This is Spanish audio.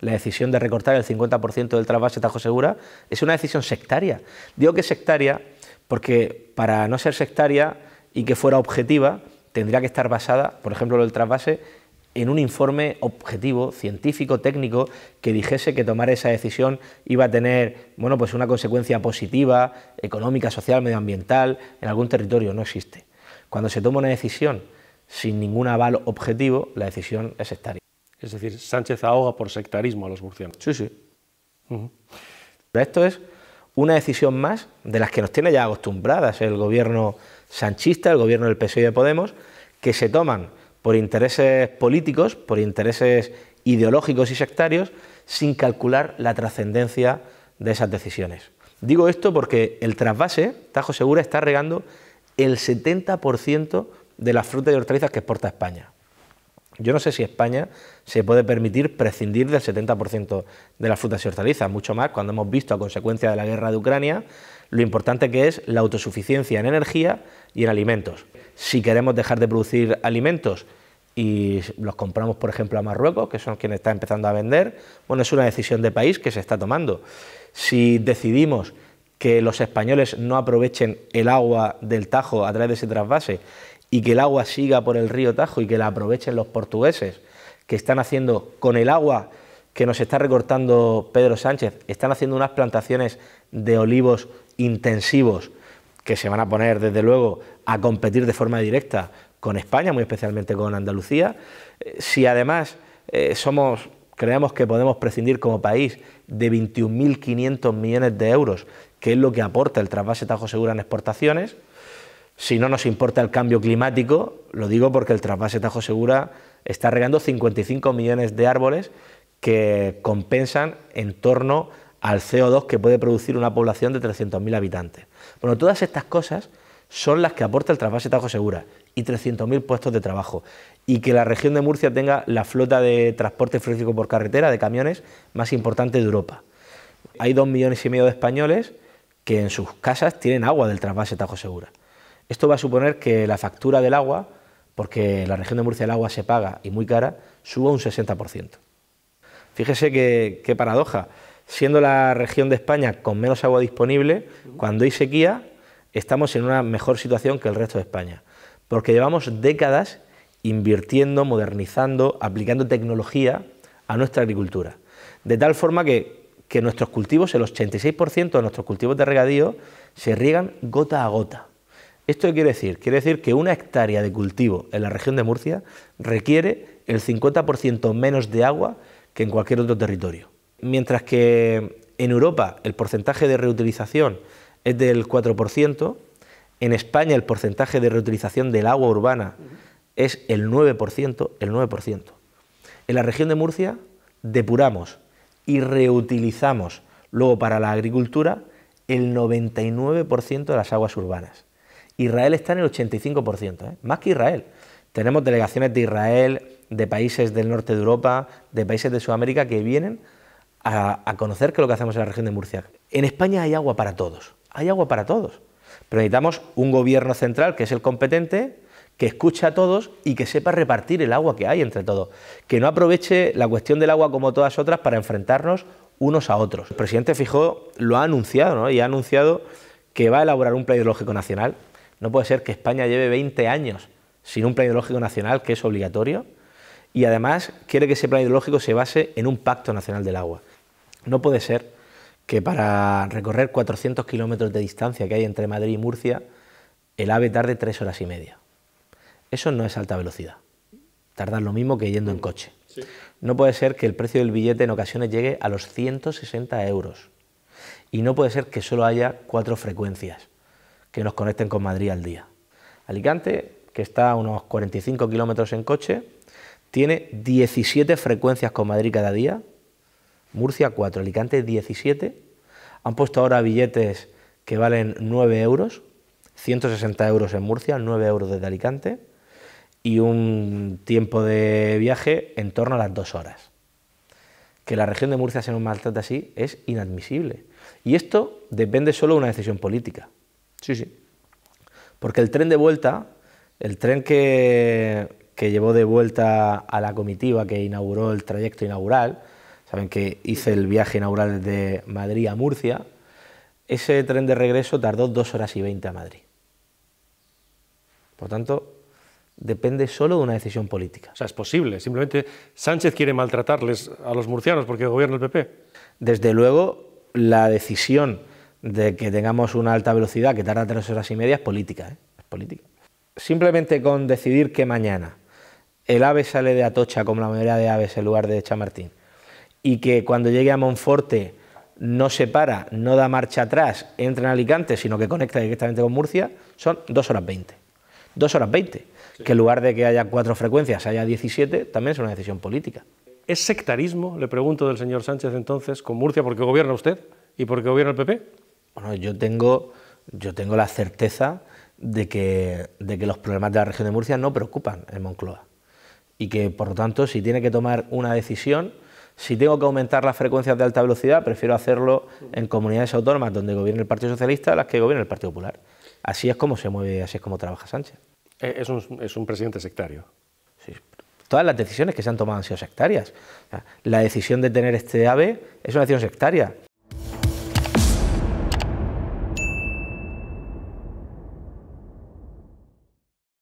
la decisión de recortar el 50% del trasvase Tajo Segura es una decisión sectaria. Digo que sectaria porque para no ser sectaria y que fuera objetiva, tendría que estar basada, por ejemplo, lo del trasvase, en un informe objetivo, científico, técnico, que dijese que tomar esa decisión iba a tener bueno, pues una consecuencia positiva, económica, social, medioambiental, en algún territorio. No existe. Cuando se toma una decisión sin ningún aval objetivo, la decisión es sectaria. Es decir, Sánchez ahoga por sectarismo a los murcianos. Sí, sí. Esto es una decisión más de las que nos tiene ya acostumbradas el gobierno sanchista, el gobierno del PSOE y de Podemos, que se toman por intereses políticos, por intereses ideológicos y sectarios, sin calcular la trascendencia de esas decisiones. Digo esto porque el trasvase, Tajo Segura, está regando el 70% de las frutas y hortalizas que exporta España. Yo no sé si España se puede permitir prescindir del 70% de las frutas y hortalizas, mucho más cuando hemos visto a consecuencia de la guerra de Ucrania lo importante que es la autosuficiencia en energía y en alimentos. Si queremos dejar de producir alimentos y los compramos, por ejemplo, a Marruecos, que son quienes están empezando a vender, bueno, es una decisión de país que se está tomando. Si decidimos que los españoles no aprovechen el agua del Tajo a través de ese trasvase y que el agua siga por el río Tajo y que la aprovechen los portugueses, que están haciendo con el agua que nos está recortando Pedro Sánchez, están haciendo unas plantaciones de olivos intensivos que se van a poner, desde luego, a competir de forma directa con España, muy especialmente con Andalucía. Eh, si además eh, somos, creemos que podemos prescindir como país de 21.500 millones de euros, que es lo que aporta el trasvase Tajo Segura en exportaciones, si no nos importa el cambio climático, lo digo porque el trasvase Tajo Segura está regando 55 millones de árboles que compensan en torno al CO2 que puede producir una población de 300.000 habitantes. Bueno, todas estas cosas son las que aporta el trasvase Tajo Segura y 300.000 puestos de trabajo. Y que la región de Murcia tenga la flota de transporte frigorífico por carretera de camiones más importante de Europa. Hay dos millones y medio de españoles que en sus casas tienen agua del trasvase Tajo Segura. Esto va a suponer que la factura del agua, porque la región de Murcia el agua se paga y muy cara, suba un 60%. Fíjese qué paradoja. Siendo la región de España con menos agua disponible, cuando hay sequía estamos en una mejor situación que el resto de España, porque llevamos décadas invirtiendo, modernizando, aplicando tecnología a nuestra agricultura. De tal forma que, que nuestros cultivos, el 86% de nuestros cultivos de regadío, se riegan gota a gota. ¿Esto qué quiere decir? Quiere decir que una hectárea de cultivo en la región de Murcia requiere el 50% menos de agua que en cualquier otro territorio. Mientras que en Europa el porcentaje de reutilización es del 4%, en España el porcentaje de reutilización del agua urbana es el 9%, el 9%. En la región de Murcia depuramos y reutilizamos luego para la agricultura el 99% de las aguas urbanas. Israel está en el 85%, ¿eh? más que Israel. Tenemos delegaciones de Israel, de países del norte de Europa, de países de Sudamérica que vienen a, conocer qué es lo que hacemos en la región de Murcia. En España hay agua para todos, hay agua para todos. Pero necesitamos un gobierno central que es el competente, que escuche a todos y que sepa repartir el agua que hay entre todos. Que no aproveche la cuestión del agua como todas otras para enfrentarnos unos a otros. El presidente Fijó lo ha anunciado ¿no? y ha anunciado que va a elaborar un plan hidrológico nacional no puede ser que España lleve 20 años sin un plan ideológico nacional que es obligatorio y además quiere que ese plan ideológico se base en un pacto nacional del agua. No puede ser que para recorrer 400 kilómetros de distancia que hay entre Madrid y Murcia, el AVE tarde tres horas y media. Eso no es alta velocidad. tarda lo mismo que yendo en coche. No puede ser que el precio del billete en ocasiones llegue a los 160 euros. Y no puede ser que solo haya cuatro frecuencias que nos conecten con Madrid al día. Alicante, que está a unos 45 kilómetros en coche, tiene 17 frecuencias con Madrid cada día, Murcia 4, Alicante 17, han puesto ahora billetes que valen 9 euros, 160 euros en Murcia, 9 euros desde Alicante, y un tiempo de viaje en torno a las 2 horas. Que la región de Murcia se nos maltrate así es inadmisible. Y esto depende solo de una decisión política. Sí, sí. Porque el tren de vuelta, el tren que, llevó de vuelta a la comitiva que inauguró el trayecto inaugural, saben que hice el viaje inaugural de Madrid a Murcia, ese tren de regreso tardó dos horas y veinte a Madrid. Por tanto, depende solo de una decisión política. O sea, es posible. Simplemente Sánchez quiere maltratarles a los murcianos porque gobierna el PP. Desde luego, la decisión de que tengamos una alta velocidad que tarda tres horas y media ¿eh? es política, Simplemente con decidir que mañana el ave sale de Atocha, como la mayoría de aves, en lugar de Chamartín, y que cuando llegue a Monforte no se para, no da marcha atrás, entra en Alicante, sino que conecta directamente con Murcia, son dos horas veinte... Dos horas veinte... que en lugar de que haya cuatro frecuencias, haya 17, también es una decisión política. ¿Es sectarismo, le pregunto del señor Sánchez entonces, con Murcia porque gobierna usted y porque gobierna el PP? Bueno, yo tengo, yo tengo la certeza de que, los problemas de la región de Murcia no preocupan en Moncloa y que, por lo tanto, si tiene que tomar una decisión, si tengo que aumentar las frecuencias de alta velocidad, prefiero hacerlo en comunidades autónomas donde gobierna el Partido Socialista a las que gobierna el Partido Popular. Así es como se mueve, así es como trabaja Sánchez. Eh, es un, es un presidente sectario. Sí. Todas las decisiones que se han tomado han sido sectarias. La decisión de tener este AVE es una decisión sectaria.